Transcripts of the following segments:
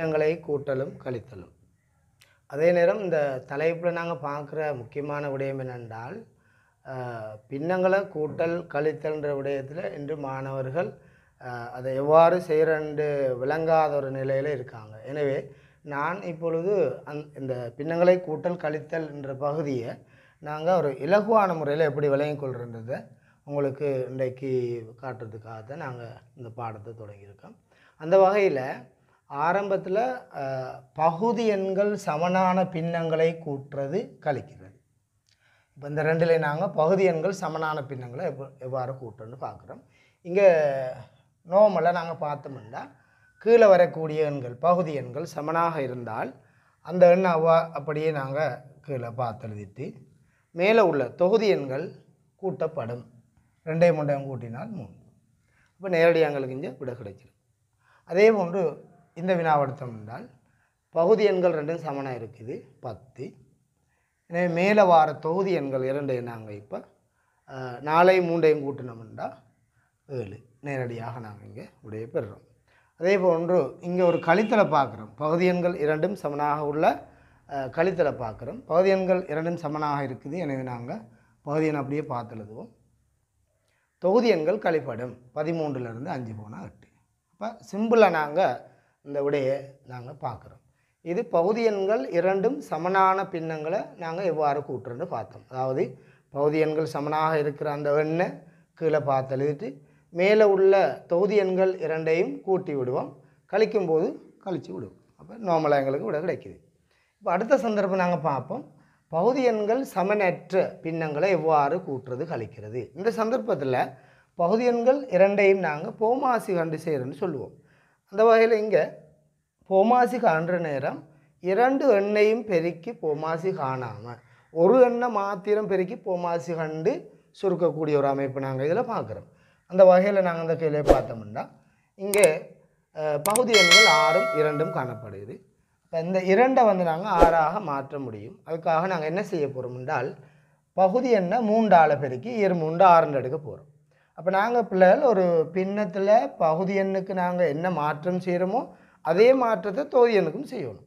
எண்ணங்களை கூட்டலும் கழித்தலும் அதே நேரம் இந்த தலைப்பில் நாங்கள் பார்க்குற முக்கியமான விடயம் என்னென்றால் பின்னங்களை கூட்டல் கழித்தல்ன்ற விடயத்தில் இன்று மாணவர்கள் அதை எவ்வாறு செய்கிறன்று விளங்காத ஒரு நிலையில் இருக்காங்க எனவே நான் இப்பொழுது அந் இந்த பின்னங்களை கூட்டல் கழித்தல் என்ற பகுதியை நாங்கள் ஒரு இலகுவான முறையில் எப்படி விளங்கிக் கொள்கிறதை உங்களுக்கு இன்றைக்கு காட்டுறதுக்காக தான் நாங்கள் இந்த பாடத்தை தொடங்கியிருக்கோம் அந்த வகையில் ஆரம்பத்தில் பகுதி எண்கள் சமனான பின்னங்களை கூட்டுறது கழிக்கிறது இப்போ இந்த ரெண்டில் நாங்கள் பகுதி எண்கள் சமனான பின்னங்களை எவ் எவ்வாறு கூட்டுன்னு பார்க்குறோம் இங்கே நோமலை நாங்கள் பார்த்தோம்னா கீழே வரக்கூடிய எண்கள் பகுதி எண்கள் சமனாக இருந்தால் அந்த எண் அவ்வா அப்படியே நாங்கள் கீழே பார்த்து எழுதிட்டு மேலே உள்ள தொகுதி எண்கள் கூட்டப்படும் ரெண்டையும் மூன்றையும் கூட்டினால் மூணு இப்போ நேரடியாக எங்களுக்கு இங்கே விட கிடைச்சிடும் அதே போன்று இந்த வினாவடுத்தம் என்றால் பகுதி எண்கள் ரெண்டும் சமனாக இருக்குது பத்து எனவே மேலே வார தொகுதி எண்கள் இரண்டையும் நாங்கள் இப்போ நாளை மூன்றையும் கூட்டினோம்னா ஏழு நேரடியாக நாங்கள் இங்கே உடைய பெறுறோம் அதே போன்று இங்கே ஒரு கழித்தலை பார்க்குறோம் பகுதி எண்கள் இரண்டும் சமனாக உள்ள கழித்தலை பார்க்குறோம் பகுதி எண்கள் இரண்டும் சமனாக இருக்குது எனவே நாங்கள் பகுதி எண் அப்படியே பார்த்து எழுதுவோம் தொகுதி எண்கள் கழிப்படும் பதிமூன்றுலேருந்து அஞ்சு போனால் எட்டு இப்போ சிம்பிளாக நாங்கள் இந்த விடையை நாங்கள் பார்க்குறோம் இது பகுதி எண்கள் இரண்டும் சமனான பின்னங்களை நாங்கள் எவ்வாறு கூட்டுறோன்னு பார்த்தோம் அதாவது பகுதி எண்கள் சமனாக இருக்கிற அந்த எண்ணை கீழே பார்த்து எழுதிட்டு மேலே உள்ள தொகுதி எண்கள் இரண்டையும் கூட்டி விடுவோம் கழிக்கும்போது கழித்து விடுவோம் அப்போ நார்மலாக எங்களுக்கு விட கிடைக்கிது இப்போ அடுத்த சந்தர்ப்பம் நாங்கள் பார்ப்போம் பகுதி எண்கள் சமனற்ற பின்னங்களை எவ்வாறு கூட்டுறது கழிக்கிறது இந்த சந்தர்ப்பத்தில் பகுதி எண்கள் இரண்டையும் நாங்கள் போமாசி கண்டு செய்கிறோன்னு சொல்லுவோம் அந்த வகையில் இங்கே போமாசி காண்ற நேரம் இரண்டு எண்ணையும் பெருக்கி போமாசி காணாமல் ஒரு எண்ணெய் மாத்திரம் பெருக்கி போமாசி கண்டு சுருக்கக்கூடிய ஒரு அமைப்பு நாங்கள் இதில் பார்க்குறோம் அந்த வகையில் நாங்கள் அந்த கீழே பார்த்தோம்னா இங்கே பகுதி எண்கள் ஆறும் இரண்டும் காணப்படுது இப்போ இந்த இரண்டை வந்து நாங்கள் ஆறாக மாற்ற முடியும் அதுக்காக நாங்கள் என்ன செய்ய போகிறோம் என்றால் பகுதி எண்ணை மூண்டால் பெருக்கி இரு மூண்டு ஆறுன்னு எடுக்க போகிறோம் அப்போ நாங்கள் பிள்ளைகள் ஒரு பின்னத்தில் பகுதி எண்ணுக்கு நாங்கள் என்ன மாற்றம் செய்கிறோமோ அதே மாற்றத்தை தொகுதி எண்ணுக்கும் செய்யணும்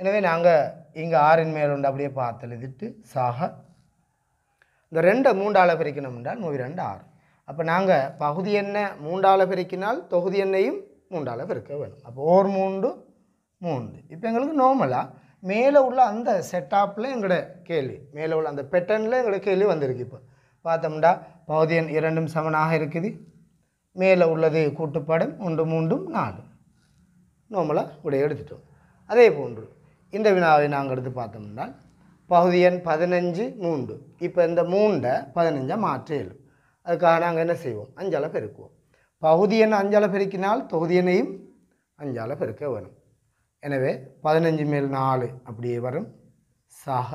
எனவே நாங்கள் இங்கே ஆறின் மேலுண்டு அப்படியே பார்த்து எழுதிட்டு சாக இந்த ரெண்டை மூன்றால் என்றால் நூறு ரெண்டு ஆறு அப்போ நாங்கள் பகுதி எண்ணை மூன்றால் பிரிக்கினால் தொகுதி எண்ணையும் மூன்றால் பிரிக்க வேணும் அப்போ ஓர் மூன்று மூன்று இப்போ எங்களுக்கு நார்மலாக மேலே உள்ள அந்த செட்டாப்பில் எங்களோட கேள்வி மேலே உள்ள அந்த பெட்டர்னில் எங்களோட கேள்வி வந்திருக்கு இப்போ பார்த்தோம்டா பகுதி எண் இரண்டும் சமனாக இருக்குது மேலே உள்ளது கூட்டுப்பாடம் ஒன்று மூன்றும் நாலு நார்மலாக விடைய எடுத்துட்டோம் அதே போன்று இந்த வினாவை நாங்கள் எடுத்து பார்த்தோம்னா பகுதி எண் பதினஞ்சு மூன்று இப்போ இந்த மூண்டை பதினஞ்சாக மாற்ற இயலும் அதுக்காக நாங்கள் என்ன செய்வோம் அஞ்சால் பெருக்குவோம் பகுதி எண் அஞ்சால் பெருக்கினால் தொகுதி எண்ணையும் அஞ்சால் பெருக்க வரும் எனவே பதினஞ்சு மேல் நாலு அப்படியே வரும் சாக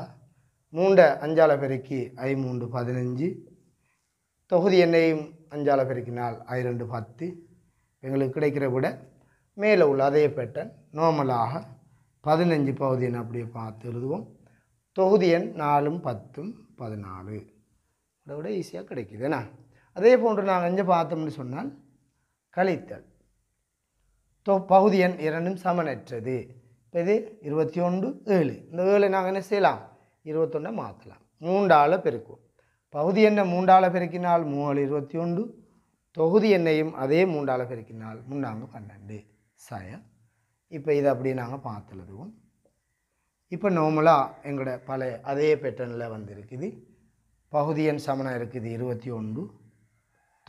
மூண்டை அஞ்சால பெருக்கி ஐமூன்று பதினஞ்சு தொகுதி எண்ணையும் அஞ்சால பெருக்கினால் ஐரெண்டு பத்து எங்களுக்கு கிடைக்கிற விட மேலே உள்ள அதே பேட்டன் நார்மலாக பதினஞ்சு பகுதி அப்படியே பார்த்து எழுதுவோம் தொகுதி எண் நாலும் பத்தும் பதினாலு அதை விட ஈஸியாக கிடைக்குது அதே போன்று நாங்கள் அஞ்சு பார்த்தோம்னு சொன்னால் கழித்தல் தொ பகுதி எண் இரண்டும் சமனற்றது இப்போ இது இருபத்தி ஒன்று ஏழு இந்த ஏழை நாங்கள் என்ன செய்யலாம் இருபத்தொன்னை மாற்றலாம் மூன்றால் பெருக்குவோம் பகுதி என்ன மூன்றால் பெருக்கினால் மூணு இருபத்தி ஒன்று தொகுதி எண்ணையும் அதே மூன்றால் பெருக்கினால் மூணாங்க பன்னெண்டு சாயம் இப்போ இதை அப்படி நாங்கள் பார்த்துலதுவோம் இப்போ நோமலாக எங்களோட பழைய அதே பேட்டர்னில் வந்திருக்குது பகுதி எண் சமணம் இருக்குது இருபத்தி ஒன்று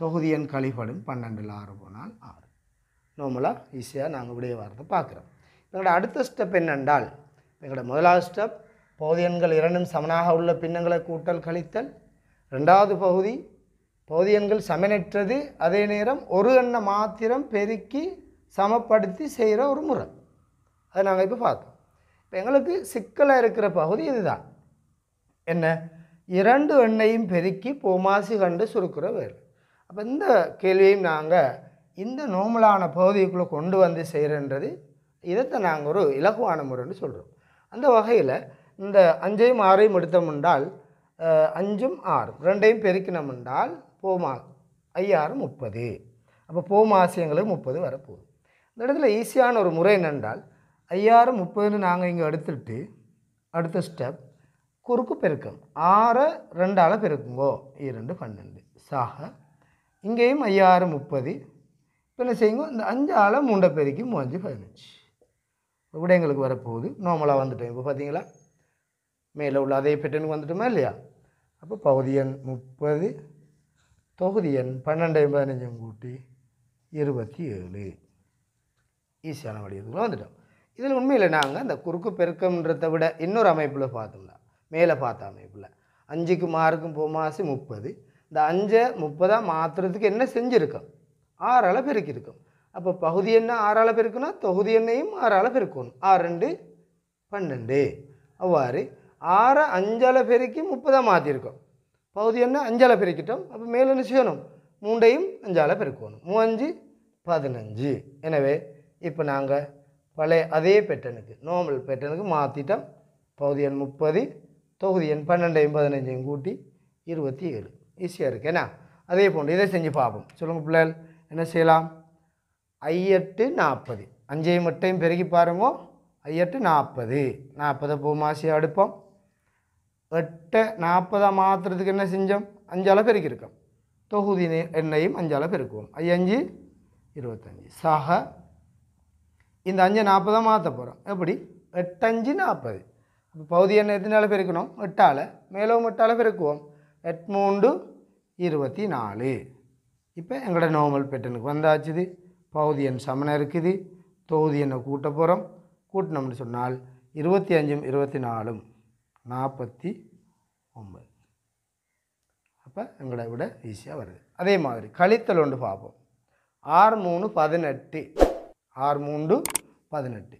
தொகுதி எண் கழிப்படும் பன்னெண்டில் ஆறு போனால் ஆறு நோமலாக ஈஸியாக நாங்கள் விடைய வரதை பார்க்குறோம் எங்களோட அடுத்த ஸ்டெப் என்னென்றால் எங்களோட முதலாவது ஸ்டெப் பகுதி எண்கள் இரண்டும் சமனாக உள்ள பின்னங்களை கூட்டல் கழித்தல் ரெண்டாவது பகுதி பகுதி எண்கள் சமனற்றது அதே நேரம் ஒரு எண்ணை மாத்திரம் பெருக்கி சமப்படுத்தி செய்கிற ஒரு முறை அதை நாங்கள் இப்போ பார்த்தோம் இப்போ எங்களுக்கு சிக்கலாக இருக்கிற பகுதி இதுதான் என்ன இரண்டு எண்ணையும் பெருக்கி போமாசி கண்டு சுருக்கிற வேலை அப்போ இந்த கேள்வியும் நாங்கள் இந்த நோமலான பகுதிக்குள்ளே கொண்டு வந்து செய்கிறன்றது இதைத்தான் நாங்கள் ஒரு இலகுவான முறைன்னு சொல்கிறோம் அந்த வகையில் இந்த அஞ்சையும் ஆறையும் எடுத்தோம் என்றால் அஞ்சும் ஆறும் ரெண்டையும் பெருக்கினோம் என்றால் போமா ஐயாறு முப்பது அப்போ போமாசியங்களுக்கு முப்பது வரப்போகுது இந்த இடத்துல ஈஸியான ஒரு முறை என்னென்றால் ஐயாறு முப்பதுன்னு நாங்கள் இங்கே எடுத்துட்டு அடுத்த ஸ்டெப் குறுக்கு பெருக்கம் ஆறை ரெண்டால் பெருக்குங்கோ இரண்டு பன்னெண்டு சாக இங்கேயும் ஐயாறு முப்பது இப்போ என்ன செய்யுங்க இந்த அஞ்சு ஆளை மூண்டை பெருக்கி மூஞ்சு பதினஞ்சு கூட எங்களுக்கு வரப்போகுது நார்மலாக வந்துட்டோம் இப்போ பார்த்தீங்களா மேலே உள்ள அதே பெட்டனுக்கு வந்துட்டோமா இல்லையா அப்போ பகுதி எண் முப்பது தொகுதி எண் பன்னெண்டையும் பதினஞ்சும் கூட்டி இருபத்தி ஏழு ஈஸியான வடிவத்துக்குள்ள வந்துட்டோம் இதில் உண்மையில் நாங்கள் அந்த குறுக்கு பெருக்கம்ன்றதை விட இன்னொரு அமைப்பில் பார்த்தோம்னா மேலே பார்த்த அமைப்பில் அஞ்சுக்கு போ மாசு முப்பது இந்த அஞ்சை முப்பதாக மாற்றுறதுக்கு என்ன செஞ்சுருக்கோம் ஆறால் பெருக்கியிருக்கோம் அப்போ பகுதி என்ன ஆறால் பெருக்கணும் தொகுதி எண்ணையும் ஆறால் பெருக்கணும் ஆறு ரெண்டு பன்னெண்டு அவ்வாறு ஆறை அஞ்சலை பெருக்கி முப்பதாக மாற்றியிருக்கோம் பகுதி என்ன அஞ்சலை பெருக்கிட்டோம் அப்போ மேலே என்ன செய்யணும் மூண்டையும் அஞ்சால் பெருக்கணும் மூவஞ்சு பதினஞ்சு எனவே இப்போ நாங்கள் பழைய அதே பேட்டனுக்கு நார்மல் பேட்டனுக்கு மாற்றிட்டோம் பகுதி எண் முப்பது தொகுதி எண் பன்னெண்டையும் பதினஞ்சையும் கூட்டி இருபத்தி ஏழு ஈஸியாக இருக்குது ஏன்னா அதே போன்று இதை செஞ்சு பார்ப்போம் சொல்லுங்கள் பிள்ளைகள் என்ன செய்யலாம் ஐயட்டு நாற்பது அஞ்சையும் மட்டையும் பெருகி பாருங்க ஐயட்டு நாற்பது நாற்பதை மாசியாக எடுப்போம் எட்டை நாற்பதாக மாற்றுறதுக்கு என்ன செஞ்சோம் அஞ்சால் பெருக்கியிருக்கோம் தொகுதி எண்ணையும் அஞ்சால் பெருக்குவோம் ஐயஞ்சு இருபத்தஞ்சி சாக இந்த அஞ்சு நாற்பதாக மாற்ற போகிறோம் எப்படி எட்டஞ்சு நாற்பது இப்போ பகுதி எண்ணெய் எத்தனால பெருக்கணும் எட்டால் மேலும் எட்டால் பெருக்குவோம் எட்மூண்டு இருபத்தி நாலு இப்போ எங்களோட நோமல் பெட்டனுக்கு வந்தாச்சுது பகுதி எண் சமனம் இருக்குது தொகுதி எண்ணை கூட்ட போகிறோம் கூட்டினோம்னு சொன்னால் இருபத்தி அஞ்சும் இருபத்தி நாலும் நாற்பத்தி ஒம்பது அப்போ எங்களை விட ஈஸியாக வருது அதே மாதிரி கழித்தல் ஒன்று பார்ப்போம் ஆறு மூணு பதினெட்டு ஆறு மூன்று பதினெட்டு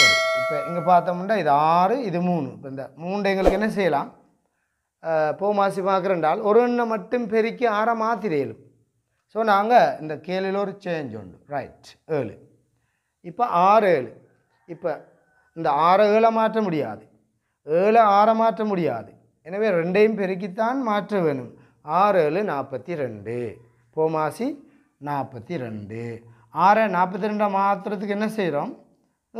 சரி இப்போ இங்கே பார்த்தோம்னா இது ஆறு இது மூணு இப்போ இந்த மூன்று எங்களுக்கு என்ன செய்யலாம் மாசி பார்க்குறண்டால் ஒரு எண்ணை மட்டும் பெருக்கி ஆற மாற்றி ஸோ நாங்கள் இந்த கேள்வியில் ஒரு சேஞ்ச் உண்டு ரைட் ஏழு இப்போ ஆறு ஏழு இப்போ இந்த ஆறு ஏழை மாற்ற முடியாது ஏழை ஆறை மாற்ற முடியாது எனவே ரெண்டையும் பெருக்கித்தான் மாற்ற வேணும் ஆறு ஏழு நாற்பத்தி ரெண்டு போமாசி நாற்பத்தி ரெண்டு ஆறை நாற்பத்தி ரெண்டாக மாற்றுறதுக்கு என்ன செய்கிறோம்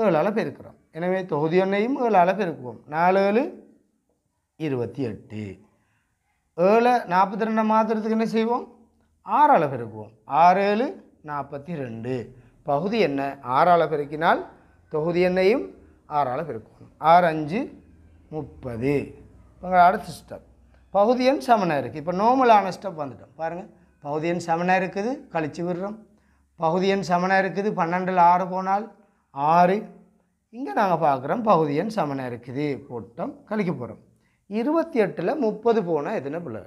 ஏழால் பெருக்கிறோம் எனவே தொகுதி ஒன்றையும் ஏழால் பெருக்குவோம் நாலு ஏழு இருபத்தி எட்டு ஏழு நாற்பத்தி ரெண்டை மாற்றுறதுக்கு என்ன செய்வோம் ஆறால் பெருக்குவோம் ஆறு ஏழு நாற்பத்தி ரெண்டு பகுதி என்ன ஆறால் பெருக்கினால் தொகுதி எண்ணையும் ஆறால் பெருக்குவோம் ஆறு அஞ்சு முப்பது இப்போ அடுத்த ஸ்டெப் பகுதி எண் இருக்குது இப்போ நோமலான ஸ்டெப் வந்துட்டோம் பாருங்கள் பகுதி எண் இருக்குது கழித்து விடுறோம் பகுதி எண் இருக்குது பன்னெண்டில் ஆறு போனால் ஆறு இங்கே நாங்கள் பார்க்குறோம் பகுதி எண் இருக்குது போட்டோம் கழிக்க போகிறோம் இருபத்தி எட்டில் முப்பது போனால் எதுனா பிள்ளை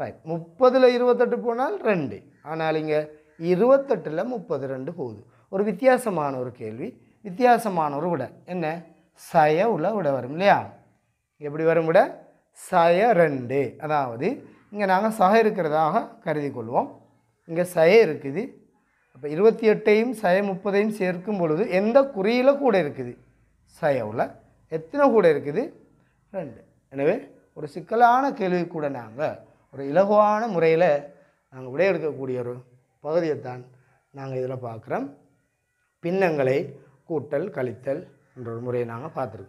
ரைட் முப்பதில் இருபத்தெட்டு போனால் ரெண்டு ஆனால் இங்கே இருபத்தெட்டில் முப்பது ரெண்டு போகுது ஒரு வித்தியாசமான ஒரு கேள்வி வித்தியாசமான ஒரு விட என்ன சய உள்ள விட வரும் இல்லையா எப்படி வரும் விட சய ரெண்டு அதாவது இங்கே நாங்கள் சக இருக்கிறதாக கருதி கொள்வோம் இங்கே சய இருக்குது அப்போ இருபத்தி எட்டையும் சய முப்பதையும் சேர்க்கும் பொழுது எந்த குறியில் கூட இருக்குது சய உள்ள எத்தனை கூட இருக்குது ரெண்டு எனவே ஒரு சிக்கலான கேள்வி கூட நாங்கள் ஒரு இலகுவான முறையில் நாங்கள் விடையெடுக்கக்கூடிய எடுக்கக்கூடிய ஒரு பகுதியைத்தான் நாங்கள் இதில் பார்க்குறோம் பின்னங்களை கூட்டல் கழித்தல் என்ற ஒரு முறையை நாங்கள் பார்த்துருக்கோம்